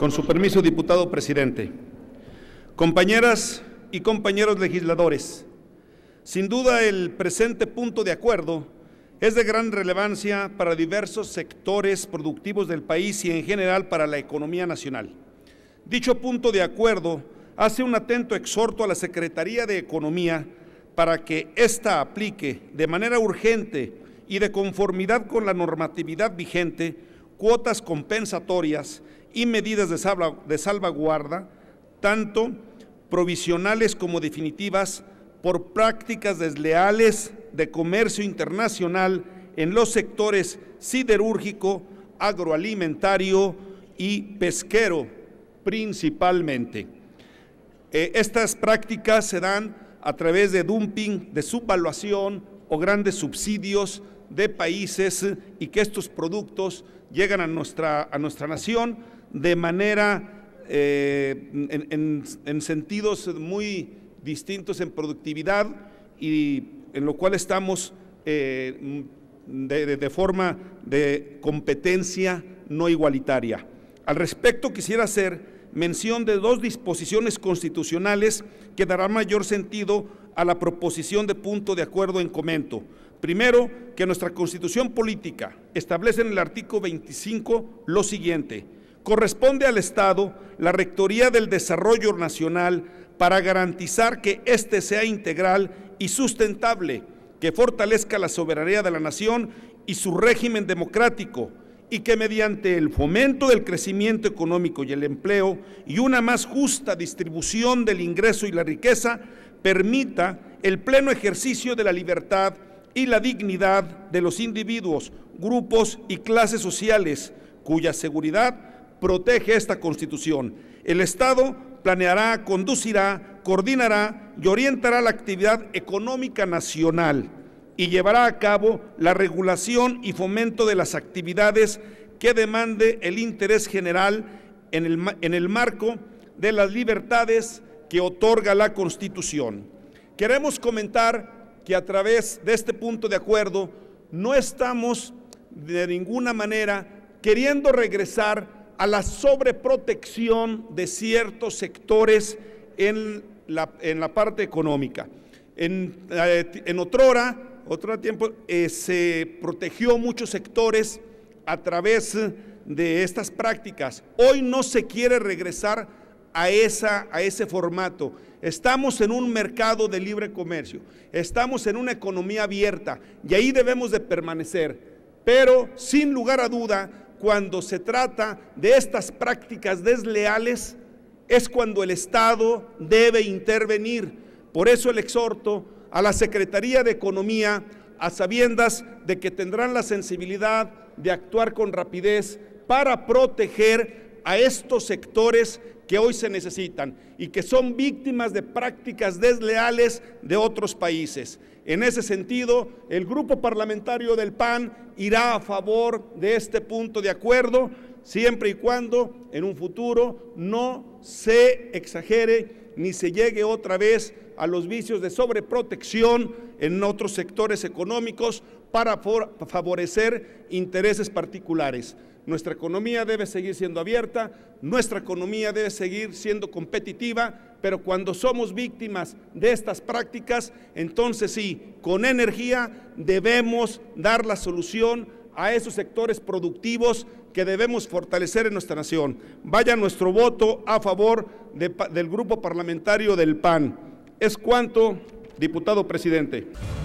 Con su permiso, diputado presidente. Compañeras y compañeros legisladores, sin duda el presente punto de acuerdo es de gran relevancia para diversos sectores productivos del país y en general para la economía nacional. Dicho punto de acuerdo hace un atento exhorto a la Secretaría de Economía para que ésta aplique de manera urgente y de conformidad con la normatividad vigente cuotas compensatorias y medidas de, salvaguarda, tanto provisionales como definitivas, por prácticas desleales de comercio internacional en los sectores siderúrgico, agroalimentario y pesquero principalmente. Eh, estas prácticas se dan a través de dumping, de subvaluación o grandes subsidios de países y que estos productos llegan a nuestra, a nuestra nación de manera, eh, en, sentidos muy distintos en productividad y en lo cual estamos eh, de, de, forma de competencia no igualitaria. Al respecto quisiera hacer mención de dos disposiciones constitucionales que darán mayor sentido a la proposición de punto de acuerdo en comento. Primero, que nuestra constitución política establece en el artículo 25 lo siguiente, corresponde al Estado la Rectoría del Desarrollo Nacional para garantizar que éste sea integral y sustentable, que fortalezca la soberanía de la nación y su régimen democrático, y que mediante el fomento del crecimiento económico y el empleo y una más justa distribución del ingreso y la riqueza, permita el pleno ejercicio de la libertad y la dignidad de los individuos, grupos y clases sociales, cuya seguridad protege esta Constitución. El Estado planeará, conducirá, coordinará y orientará la actividad económica nacional y llevará a cabo la regulación y fomento de las actividades que demande el interés general en el, marco de las libertades que otorga la Constitución. Queremos comentar que a través de este punto de acuerdo no estamos de ninguna manera queriendo regresar a la sobreprotección de ciertos sectores en la, parte económica. En, eh, otrora, otro tiempo, eh, se protegió muchos sectores a través de estas prácticas. Hoy no se quiere regresar a, esa, a ese formato. Estamos en un mercado de libre comercio, estamos en una economía abierta y ahí debemos de permanecer. Pero sin lugar a duda, cuando se trata de estas prácticas desleales es cuando el Estado debe intervenir. Por eso el exhorto a la Secretaría de Economía, a sabiendas de que tendrán la sensibilidad de actuar con rapidez para proteger a estos sectores que hoy se necesitan y que son víctimas de prácticas desleales de otros países. En ese sentido, el grupo parlamentario del PAN irá a favor de este punto de acuerdo, siempre y cuando en un futuro no se exagere ni se llegue otra vez a los vicios de sobreprotección en otros sectores económicos para favorecer intereses particulares. Nuestra economía debe seguir siendo abierta, nuestra economía debe seguir siendo competitiva, pero cuando somos víctimas de estas prácticas, entonces sí, con energía debemos dar la solución a esos sectores productivos que debemos fortalecer en nuestra nación. Vaya nuestro voto a favor del grupo parlamentario del PAN. Es cuanto, diputado presidente.